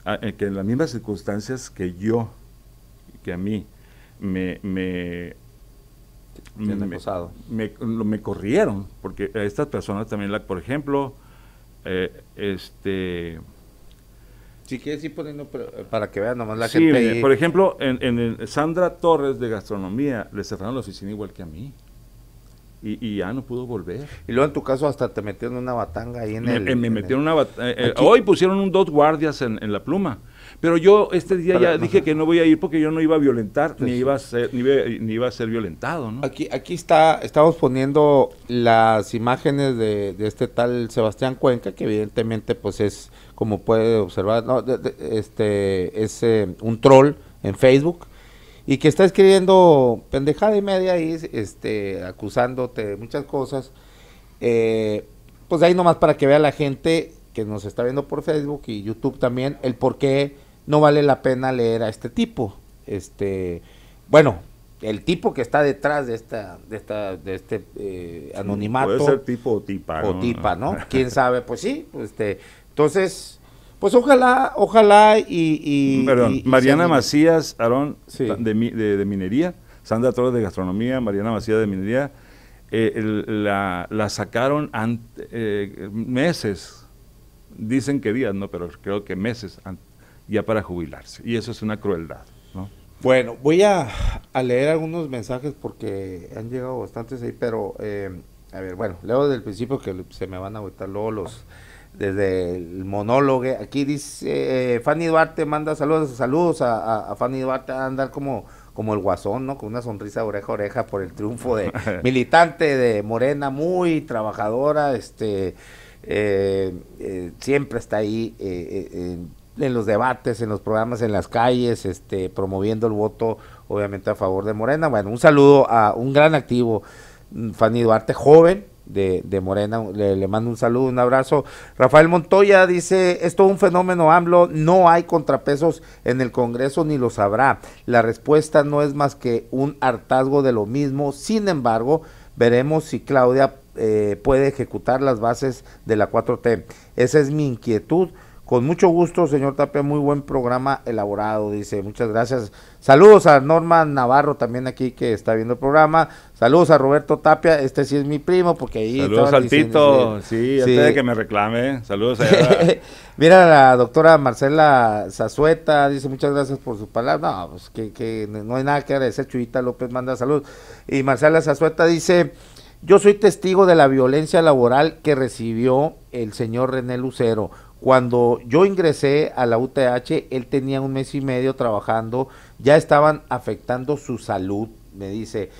Ah, eh, que en las mismas circunstancias que yo, que a mí, me, me me, me, corrieron, porque a estas personas también, la, por ejemplo, eh, este... Si quieres ir poniendo para que vean nomás la gente. Por ejemplo, en, en Sandra Torres de Gastronomía le cerraron la oficina igual que a mí y, ya no pudo volver. Y luego en tu caso hasta te metieron una batanga ahí en el... Eh, me metieron una eh, eh, hoy pusieron un dos guardias en, la pluma. Pero yo este día ya dije que no voy a ir porque yo no iba a violentar, ni, iba a ser, ni, iba a ser violentado. ¿no? Aquí, aquí está, estamos poniendo las imágenes de, este tal Sebastián Cuenca, que evidentemente pues es, como puede observar, este, es un troll en Facebook y que está escribiendo pendejada y media ahí, este, acusándote de muchas cosas, eh, pues ahí nomás para que vea la gente que nos está viendo por Facebook y YouTube también, el por qué no vale la pena leer a este tipo. Este, bueno, el tipo que está detrás de esta, de esta, de este eh, anonimato. Puede ser tipo o tipa. ¿no? tipa, ¿no? Quién sabe, pues sí, este, entonces pues ojalá, ojalá y... Perdón, Mariana Macías, Aarón, de, Minería, Sandra Torres de Gastronomía, Mariana Macías de Minería, eh, la, sacaron eh, meses, dicen que días, no, pero creo que meses ya para jubilarse. Y eso es una crueldad. ¿no? Bueno, voy a, leer algunos mensajes porque han llegado bastantes ahí, pero eh, a ver, bueno, leo desde el principio que se me van a agotar luego los desde el monólogo. Aquí dice eh, Fanny Duarte, manda saludos, saludos a, Fanny Duarte, a andar como, como el guasón, ¿no? Con una sonrisa oreja oreja por el triunfo de militante de Morena, muy trabajadora, este, eh, eh, siempre está ahí en los debates, en los programas, en las calles, este, promoviendo el voto, obviamente a favor de Morena. Bueno, un saludo a un gran activo, mm, Fanny Duarte, joven, de, de Morena. Le, mando un saludo, un abrazo. Rafael Montoya dice, es un fenómeno AMLO, no hay contrapesos en el Congreso ni lo sabrá. La respuesta no es más que un hartazgo de lo mismo. Sin embargo, veremos si Claudia eh, puede ejecutar las bases de la 4T. Esa es mi inquietud con mucho gusto, señor Tapia, muy buen programa elaborado, dice. Muchas gracias. Saludos a Norma Navarro también aquí que está viendo el programa. Saludos a Roberto Tapia, este sí es mi primo porque ahí Saludos al sí, antes de que me reclame. Saludos a Mira la doctora Marcela Zazueta, dice muchas gracias por su palabra, No, pues que, no hay nada que agradecer. Chuita López manda saludos, Y Marcela Zazueta dice, yo soy testigo de la violencia laboral que recibió el señor René Lucero cuando yo ingresé a la UTH, él tenía un mes y medio trabajando, ya estaban afectando su salud, me dice.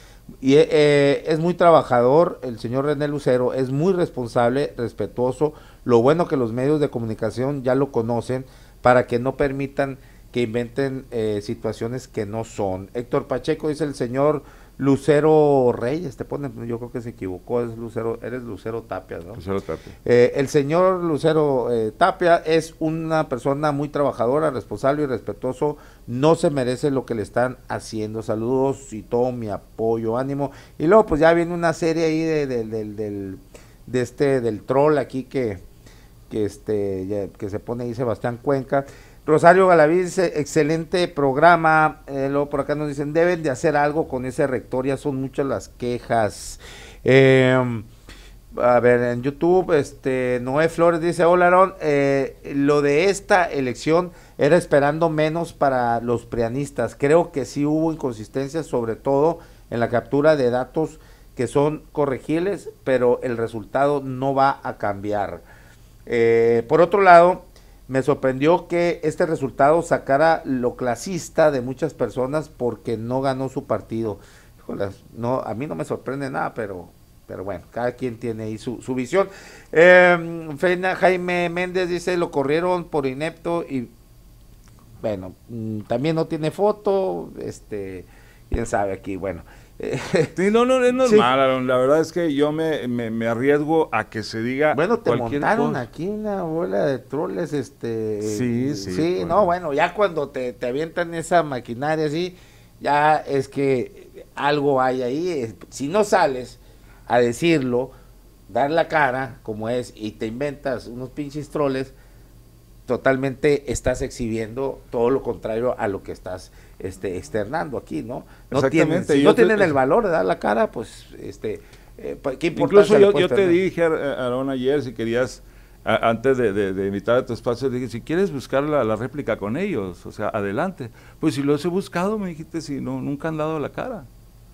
Y eh, eh, es muy trabajador, el señor René Lucero, es muy responsable, respetuoso. Lo bueno que los medios de comunicación ya lo conocen para que no permitan que inventen eh, situaciones que no son. Héctor Pacheco dice el señor Lucero Reyes, te ponen, yo creo que se equivocó, es Lucero, eres Lucero Tapia, ¿no? Lucero Tapia. Eh, el señor Lucero eh, Tapia es una persona muy trabajadora, responsable y respetuoso, no se merece lo que le están haciendo. Saludos y todo mi apoyo, ánimo. Y luego pues ya viene una serie ahí de, de, este, del troll aquí que, que, este, que se pone ahí Sebastián Cuenca. Rosario Galaví dice, eh, excelente programa. Eh, luego por acá nos dicen, deben de hacer algo con ese rector, ya son muchas las quejas. Em, a ver, en YouTube, este, Noé Flores dice, hola eh, lo de esta elección era esperando menos para los prianistas. Creo que sí hubo inconsistencias, sobre todo en la captura de datos que son corregibles, pero el resultado no va a cambiar. por otro lado, me sorprendió que este resultado sacara lo clasista de muchas personas porque no ganó su partido. no, a mí no me sorprende nada, pero, pero bueno, cada quien tiene ahí su, su visión. Eh, Jaime Méndez dice, lo corrieron por inepto y bueno, mm, también no tiene foto, este, quién sabe aquí, bueno. Sí, no, no, es normal, La verdad es que yo me, arriesgo a que se diga. Bueno, te montaron aquí una bola de troles, este. Sí, sí. Sí, pues. no, bueno, ya cuando te, te avientan esa maquinaria así, ya es que algo hay ahí. Si no sales a decirlo, dar la cara, como es, y te inventas unos pinches troles, totalmente estás exhibiendo todo lo contrario a lo que estás este, externando aquí, ¿no? No tienen, si no tienen el valor de dar la cara, pues, este, eh, Incluso yo, te dije, eh, Aaron ayer, si querías, antes de, invitar a tu espacio, dije, si quieres buscar la, réplica con ellos, o sea, adelante. Pues si los he buscado, me dijiste, si no, nunca han dado la cara.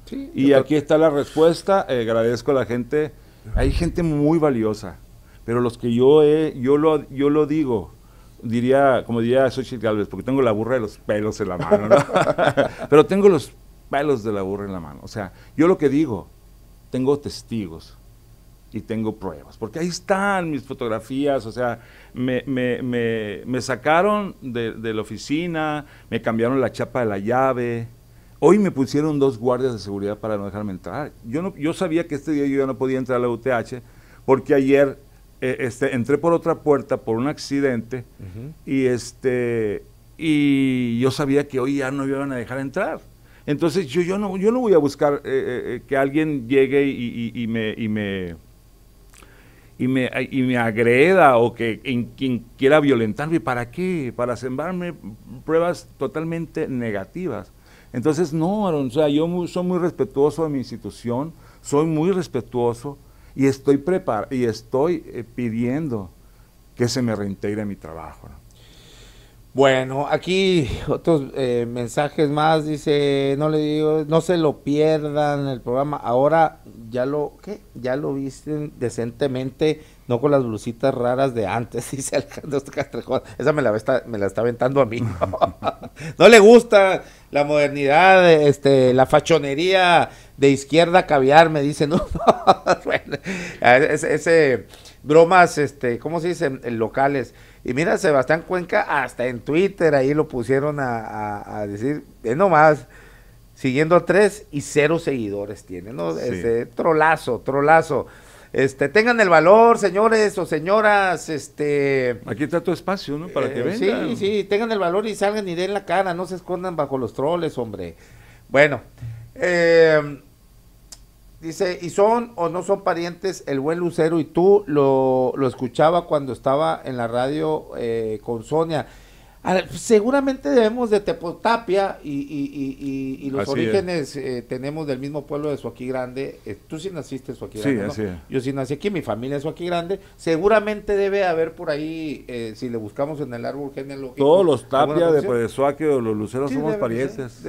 Sí, y aquí está la respuesta, eh, agradezco a la gente, hay gente muy valiosa, pero los que yo, he, yo, yo lo digo, diría, como diría Xochitl Galvez, porque tengo la burra de los pelos en la mano, ¿no? Pero tengo los pelos de la burra en la mano. O sea, yo lo que digo, tengo testigos y tengo pruebas, porque ahí están mis fotografías, o sea, me, me, me, sacaron de, de, la oficina, me cambiaron la chapa de la llave, hoy me pusieron dos guardias de seguridad para no dejarme entrar. Yo, no, yo sabía que este día yo ya no podía entrar a la UTH, porque ayer eh, este, entré por otra puerta por un accidente y, este, y yo sabía que hoy ya no me iban a dejar entrar. Entonces yo, yo, no, yo no voy a buscar eh, eh, que alguien llegue y, me... Y me y me, agreda o que quien quiera violentarme, ¿para qué? Para sembrarme pruebas totalmente negativas. Entonces, no, o sea, yo soy muy respetuoso de mi institución, soy muy respetuoso, y estoy, y estoy eh, pidiendo que se me reintegre mi trabajo. Bueno, aquí otros eh, mensajes más, dice, no le digo, no se lo pierdan el programa, ahora ya lo, ¿qué? Ya lo visten decentemente, no con las blusitas raras de antes, dice Alejandro Castrejón, esa me la, está, aventando a mí, no, le gusta la modernidad, este, la fachonería de izquierda caviar, me dicen. bueno, ese, ese, bromas, este, ¿cómo se dice? Locales. Y mira, Sebastián Cuenca, hasta en Twitter ahí lo pusieron a, decir, es nomás, siguiendo a tres y cero seguidores tiene, ¿no? Este, trolazo, trolazo. Este, tengan el valor, señores o señoras, este... Aquí está tu espacio, ¿no? Para que eh, vengan. Sí, sí, tengan el valor y salgan y den la cara, no se escondan bajo los troles, hombre. Bueno, eh... Dice, ¿y son o no son parientes el buen Lucero y tú? Lo, lo escuchaba cuando estaba en la radio eh, con Sonia. Ah, seguramente debemos de Tepotapia y, y, los orígenes eh, tenemos del mismo pueblo de Suaquí Grande. Eh, tú sí naciste en Suaquí Grande. Yo sí nací aquí, mi familia es Suaquí Grande. Seguramente debe haber por ahí, eh, si le buscamos en el árbol genealógico. Todos los Tapia de, pues, o los Luceros somos parientes.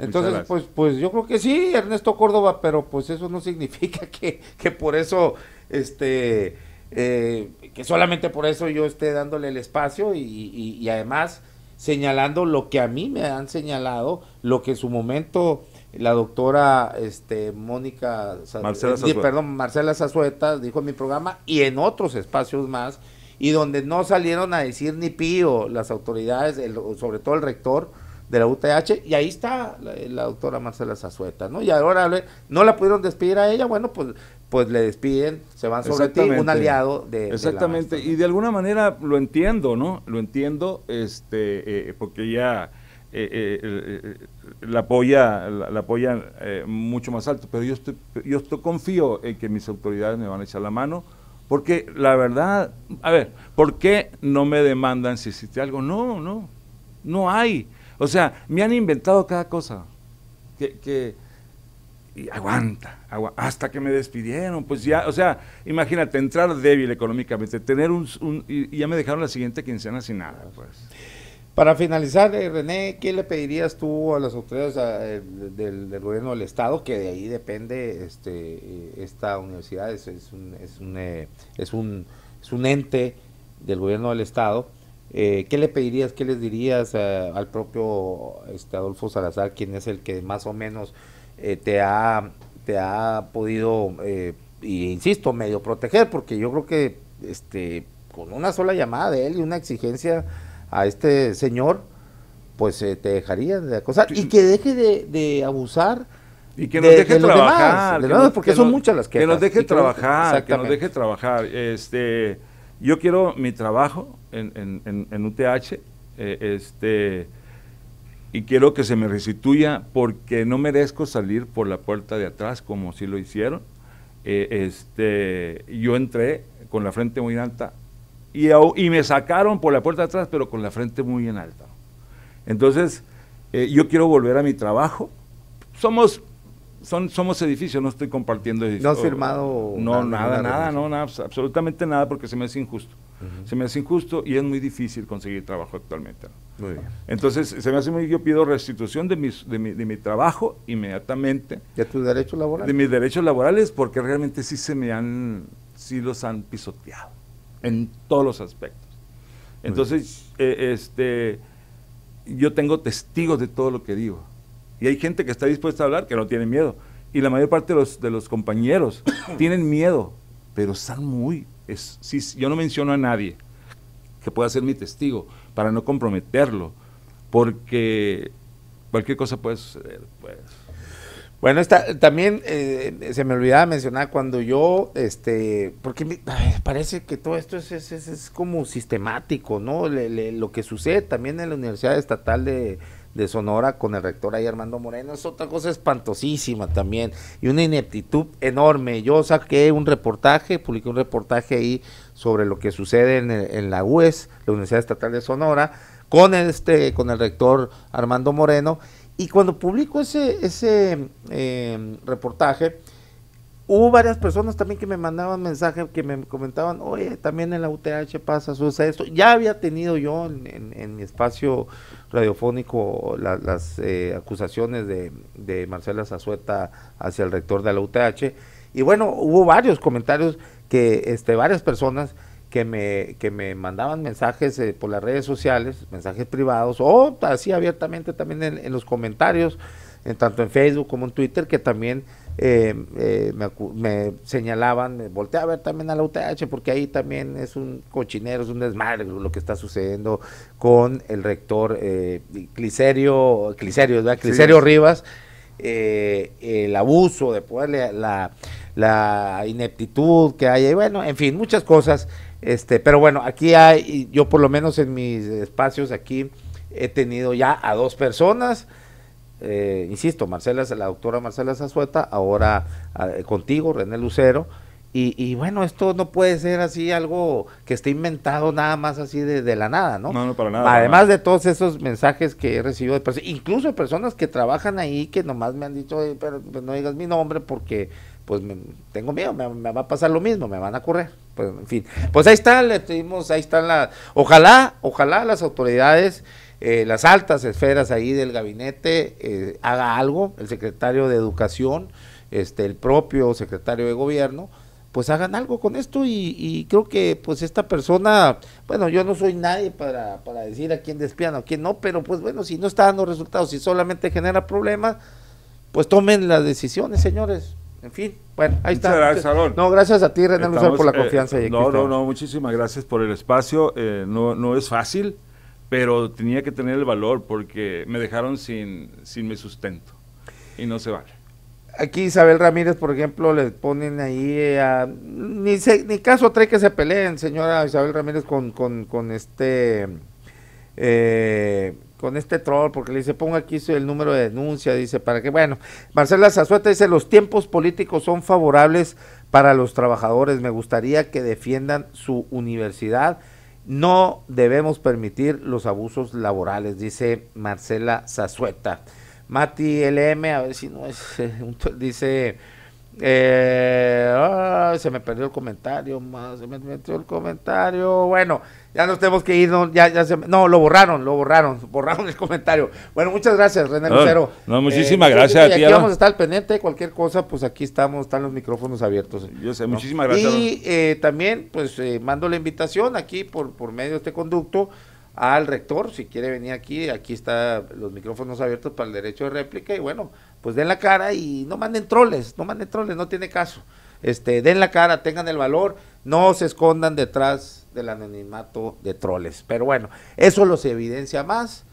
Entonces, pues, pues yo creo que sí, Ernesto Córdoba, pero pues eso no significa que, que por eso este eh, que solamente por eso yo esté dándole el espacio y, además señalando lo que a mí me han señalado, lo que en su momento la doctora este, Mónica eh, perdón, Marcela Zazueta dijo en mi programa y en otros espacios más, y donde no salieron a decir ni pío las autoridades, sobre todo el rector, de la UTH, y ahí está la, doctora Marcela Sazueta, ¿no? Y ahora no la pudieron despedir a ella, bueno, pues pues le despiden, se van sobre ti, un aliado de... Exactamente, y de alguna manera lo entiendo, ¿no? Lo entiendo, este, eh, eh, porque ya eh, la apoya, la, mucho más alto, pero yo, yo confío en que mis autoridades me van a echar la mano, porque la verdad, a ver, ¿por qué no me demandan si existe algo? No, no, no hay. O sea, me han inventado cada cosa. que aguanta, hasta que me despidieron. Pues ya, o sea, imagínate, entrar débil económicamente, tener un, y, ya me dejaron la siguiente quincena sin nada, pues. Para finalizar, eh, René, ¿qué le pedirías tú a las autoridades eh, del, gobierno del Estado? Que de ahí depende este, eh, esta universidad, es, un, es, un, es, un, es un ente del gobierno del Estado. ¿Qué le pedirías, qué les dirías al propio este, Adolfo Salazar, quien es el que más o menos eh, te, ha, te ha podido, eh, insisto, medio proteger, porque yo creo que este, con una sola llamada de él y una exigencia a este señor, pues eh, te dejaría de acosar. Y que deje de, abusar. Y que nos de, deje trabajar. porque son muchas las Que nos deje trabajar, que, nos deje trabajar. Este, yo quiero mi trabajo en, en, en, UTH. este, y quiero que se me restituya porque no merezco salir por la puerta de atrás como si lo hicieron. Eh, este, yo entré con la frente muy alta y, me sacaron por la puerta de atrás, pero con la frente muy en alta. Entonces, eh, yo quiero volver a mi trabajo. Somos somos edificios, no estoy compartiendo edificios. ¿No has firmado? No, nada, nada, no, nada, absolutamente nada, porque se me hace injusto. Se me hace injusto y es muy difícil conseguir trabajo actualmente. Entonces, se me hace muy. Yo pido restitución de, mis, mi, trabajo inmediatamente. ¿De tus derechos laborales? De mis derechos laborales, porque realmente sí se me han. sí los han pisoteado. En todos los aspectos. Entonces, eh, este. Yo tengo testigos de todo lo que digo. Y hay gente que está dispuesta a hablar que no tiene miedo. Y la mayor parte de los, compañeros tienen miedo, pero están muy... Es, yo no menciono a nadie que pueda ser mi testigo para no comprometerlo, porque cualquier cosa puede suceder. Pues. Bueno, está, también eh, se me olvidaba mencionar cuando yo, este, porque parece que todo esto es, como sistemático, ¿no? lo que sucede también en la Universidad Estatal de, de Sonora con el rector ahí Armando Moreno, es otra cosa espantosísima también y una ineptitud enorme. Yo saqué un reportaje, publiqué un reportaje ahí sobre lo que sucede en, la UES, la Universidad Estatal de Sonora, con este, con el rector Armando Moreno, y cuando publico ese, ese eh, reportaje, Hubo varias personas también que me mandaban mensajes, que me comentaban, oye, también en la UTH pasa, eso esto. Ya había tenido yo en, mi espacio radiofónico las eh, acusaciones de, Marcela Zazueta hacia el rector de la UTH. Y bueno, hubo varios comentarios que este, varias personas que me, que me mandaban mensajes eh, por las redes sociales, mensajes privados, o así abiertamente también en, en los comentarios, en tanto en Facebook como en Twitter, que también eh, eh me, señalaban, me volteé a ver también a la UTH, porque ahí también es un cochinero, es un desmadre lo que está sucediendo con el rector eh, Cliserio, Rivas, eh, el abuso de poder, la, ineptitud que hay, bueno, en fin, muchas cosas. Este, pero bueno, aquí hay, yo por lo menos en mis espacios aquí he tenido ya a dos personas eh, insisto, Marcela, la doctora Marcela Zazueta, ahora ah, contigo, René Lucero, y, bueno, esto no puede ser así algo que esté inventado nada más así de, la nada, ¿no? No, no, para nada. Además de todos esos mensajes que he recibido incluso personas que trabajan ahí que nomás me han dicho, pero pues no digas mi nombre porque pues tengo miedo, me, va a pasar lo mismo, me van a correr. Pues en fin, pues ahí está, le tuvimos, ahí están las, ojalá, ojalá las autoridades eh, las altas esferas ahí del gabinete eh, haga algo, el secretario de Educación, este, el propio secretario de Gobierno, pues hagan algo con esto y, creo que pues esta persona, bueno, yo no soy nadie para, para decir a quién despían o a quién no, pero pues bueno, si no está dando resultados, si solamente genera problemas, pues tomen las decisiones, señores. En fin, bueno, ahí está. No, gracias a ti, René por la eh, confianza. no, no, no, muchísimas gracias por el espacio. no, no es fácil pero tenía que tener el valor porque me dejaron sin, mi sustento y no se vale. Aquí Isabel Ramírez, por ejemplo, le ponen ahí, eh, a... ni, ni caso trae que se peleen, señora Isabel Ramírez, con, con, este... Eh, con este troll, porque le dice, ponga aquí el número de denuncia, dice, para que, bueno, Marcela Zazueta dice, los tiempos políticos son favorables para los trabajadores, me gustaría que defiendan su universidad, no debemos permitir los abusos laborales, dice Marcela Zazueta. Mati LM, a ver si no es, dice, eh, ah, se me perdió el comentario, se me metió el comentario. Bueno, ya nos tenemos que ir, no, ya, no, lo borraron, lo borraron, borraron el comentario. Bueno, muchas gracias, René Lucero. No, eh, muchísimas gracias a ti. Aquí vamos a estar al pendiente, cualquier cosa, pues aquí estamos, están los micrófonos abiertos. Yo sé, muchísimas gracias. Y eh, también, pues, eh, mando la invitación aquí por, por medio de este conducto al rector, si quiere venir aquí, aquí está los micrófonos abiertos para el derecho de réplica, y bueno, pues den la cara y no manden troles, no manden troles, no tiene caso. Este, den la cara, tengan el valor no se escondan detrás del anonimato de troles. Pero bueno, eso los evidencia más,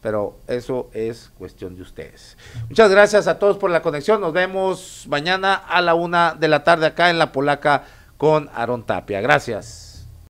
pero eso es cuestión de ustedes. Muchas gracias a todos por la conexión. Nos vemos mañana a la una de la tarde acá en La Polaca con Aaron Tapia. Gracias.